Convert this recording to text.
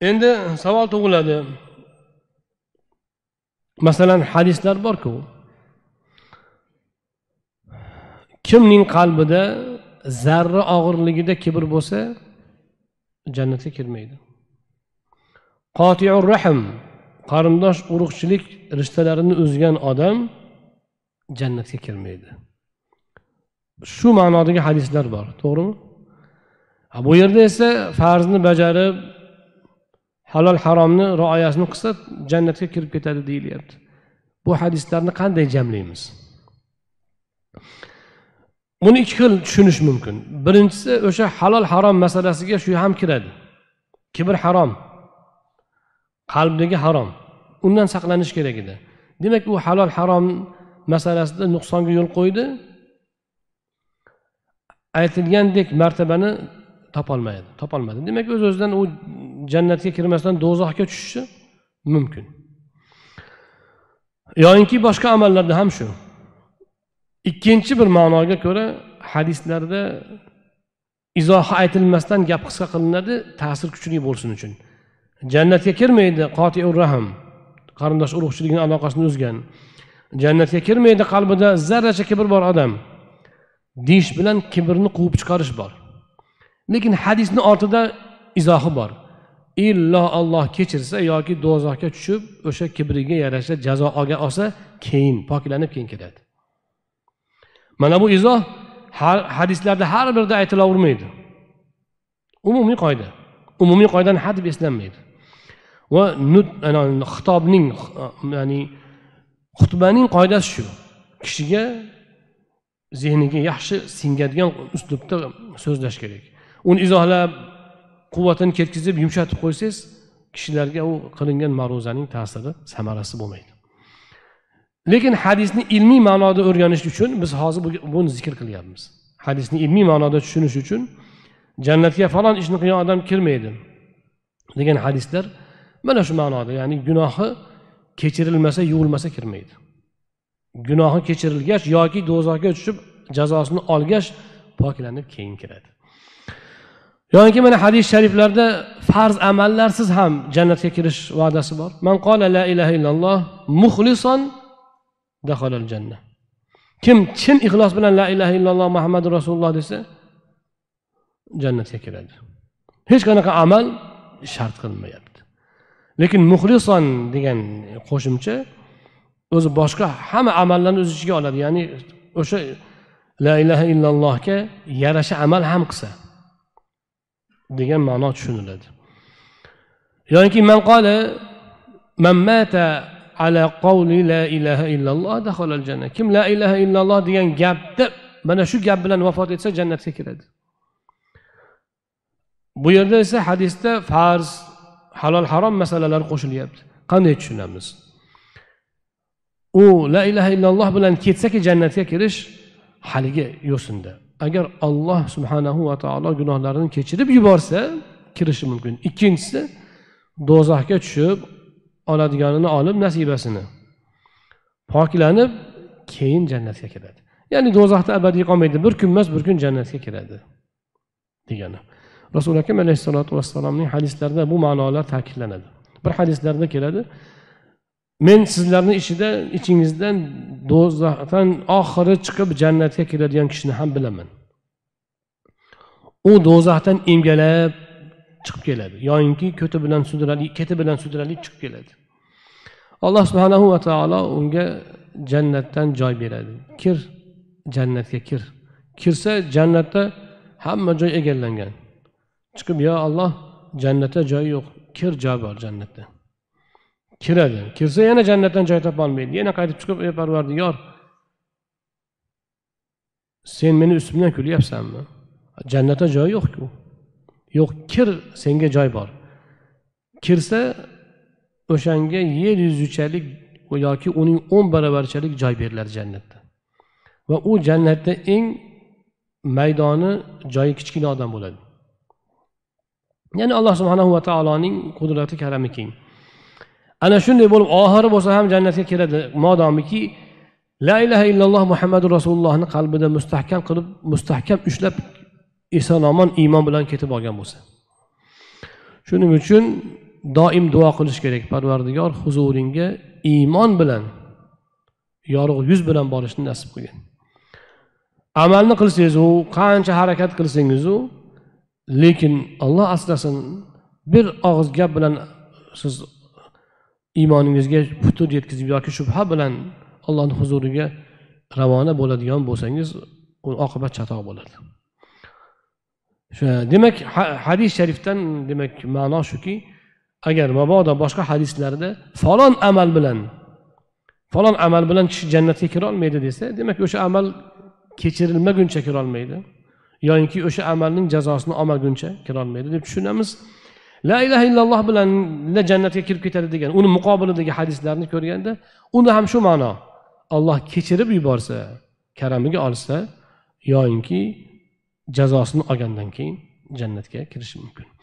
endi savol tug'iladi masalan hadislar borku kimning qalbida zarra og'irligida kibr bo'lsa jannatga kirmaydi qotiur rahm qarindosh urug'chilik rishtalarini uzgan odam jannatga kirmaydi shu ma'nodagi hadislar bor to'g'rimi bu yerda esa farzni bajarib halol haromni rioyasini qilsa jannatga kirib ketadi deyilyapti bu hadislarni qanday jamlaymiz buni ikki xil tushunish mumkin birinchisi o'sha halol harom masalasiga shu ham kiradi kibr harom qalbdagi harom undan saqlanish kerak edi demak u halol harom masalasida nuqsonga yo'l qo'ydi aytilgandek martabani topolmaydi topolmadi demak o'z o'zidan u jannatga kirmasdan do'zaxga tushishi mumkin yoyinki boshqa amallarda ham shu ikkinchi bir ma'noga ko'ra hadislarda izohi aytilmasdan gap qisqa qilinadi ta'sir kuchli bo'lsin uchun jannatga kirmaydi qotiur rahm qarindosh urug'chilikni aloqasini uzgan jannatga kirmaydi qalbida zarracha kibr bor odam deyish bilan kibrni quvib chiqarish bor lekin hadisni ortida izohi bor illo olloh kechirsa yoki do'zaxga tushib o'sha kibriga yarasha jazo olgan olsa keyin poklanib keyin kiradi mana bu izoh hadislarda har birida aytilavermaydi umumiy qoida umumiy qoidani hadb eslanmaydi va xitobning ya'ni xutbaning qoidasi shu kishiga zehniga yaxshi singadigan uslubda so'zlash kerak uni izohlab quvvatini ketkizib yumshatib qo'ysangiz kishilarga u qilingan ma'ruzaning ta'siri samarasi bo'lmaydi lekin hadisni ilmiy ma'noda o'rganish uchun biz hozir buni zikr qilyapmiz hadisni ilmiy ma'noda tushunish uchun jannatga falon ishni qilgan odam kirmaydi degan hadislar mana shu ma'noda ya'ni gunohi kechirilmasa yuvilmasa kirmaydi gunohi kechirilgach yoki do'zaxga tushib jazosini olgach poklanib keyin kiradi yoki mana hadis shariflarda farz amallarsiz ham jannatga kirish va'dasi bor man qola la ilaha illalloh muxlison daholal janna kim chin ixlos bilan la ilaha illalloh muhammadu rasululloh desa jannatga kiradi hech qanaqa amal shart qilinmayapti lekin muxlison degan qo'shimcha o'zi boshqa hamma amallarni o'z ichiga oladi ya'ni o'sha la ilaha illallohga yarasha amal ham qilsa degan ma'no tushuniladi yoki man qala mammata ala qavli la ilaha illalloh dahalal janna kim la ilaha illalloh degan gapni mana shu gap bilan vafot etsa jannatga kiradi bu yerda esa hadisda farz halol harom masalalari qo'shilyapti qanday tushunamiz u la ilaha illalloh bilan ketsaki jannatga kirish haligi yo'sinda agar olloh subhanahu va taolo gunohlarini kechirib yuborsa kirishi mumkin ikkinchisi do'zaxga tushib oladiganini olib nasibasini poklanib keyin jannatga kiradi ya'ni do'zaxda abadiy qolmaydi bir kun emas bir kun jannatga kiradi degani rasuli akam alayhissalotu vassalomning hadislarida bu ma'nolar ta'kidlanadi bir hadislarda keladi men sizlarni ichida ichingizdan do'zaxdan oxiri chiqib jannatga kiradigan kishini ham bilaman u do'zaxdan emgalab chiqib keladi yoyinki ko'ti bilan sudralib keti bilan sudralib chiqib keladi alloh subhanahu va taolo unga jannatdan joy beradi kir jannatga kir kirsa jannatda hamma joy egallangan chiqib yo olloh jannatda joy yo'q kir joy bor jannatda kiradi kirsa yana jannatdan joy topolmaydi yana qaytib chiqib ey parvardigor sen meni ustimdan kulyapsanmi jannatda joy yo'qku yo'q kir senga joy bor kirsa o'shanga yer yuzichalik yoki uning o'n baravarchalik joy beriladi jannatda va u jannatda eng maydoni joyi kichkina odam bo'ladi ya'ni alloh subhanahu va taoloning qudrati karami keng ana shunday bo'lib oxiri bo'lsa ham jannatga kiradi modomiki la ilaha illalloh muhammadu rasulullohni qalbida mustahkam qilib mustahkam ushlab eson omon iymon bilan ketib olgan bo'lsa shuning uchun doim duo qilish kerak parvardigor huzuringga iymon bilan yorug' yuz bilan borishni nasib qilgin amalni qilsangizu qancha harakat qilsangizu lekin olloh asrasin bir og'iz gap bilan siz iymoningizga putur yetkazib yoki shubha bilan allohni huzuriga ravona bo'ladigan bo'lsangiz u oqibat chatoq bo'ladi demak hadis sharifdan demak ma'no shuki agar mabodo boshqa hadislarda falon amal bilan falon amal bilan kishi jannatga kirolmaydi desa demak o'sha amal kechirilmaguncha kirolmaydi yoyinki o'sha amalning jazosini olmaguncha kirolmaydi deb tushunamiz la ilaha illalloh bilan jannatga kirib ketadi degan uni muqobilidagi hadislarni ko'rganda unda ham shu ma'no olloh kechirib yuborsa karamiga olsa yoyinki jazosini olgandan keyin jannatga kirishi mumkin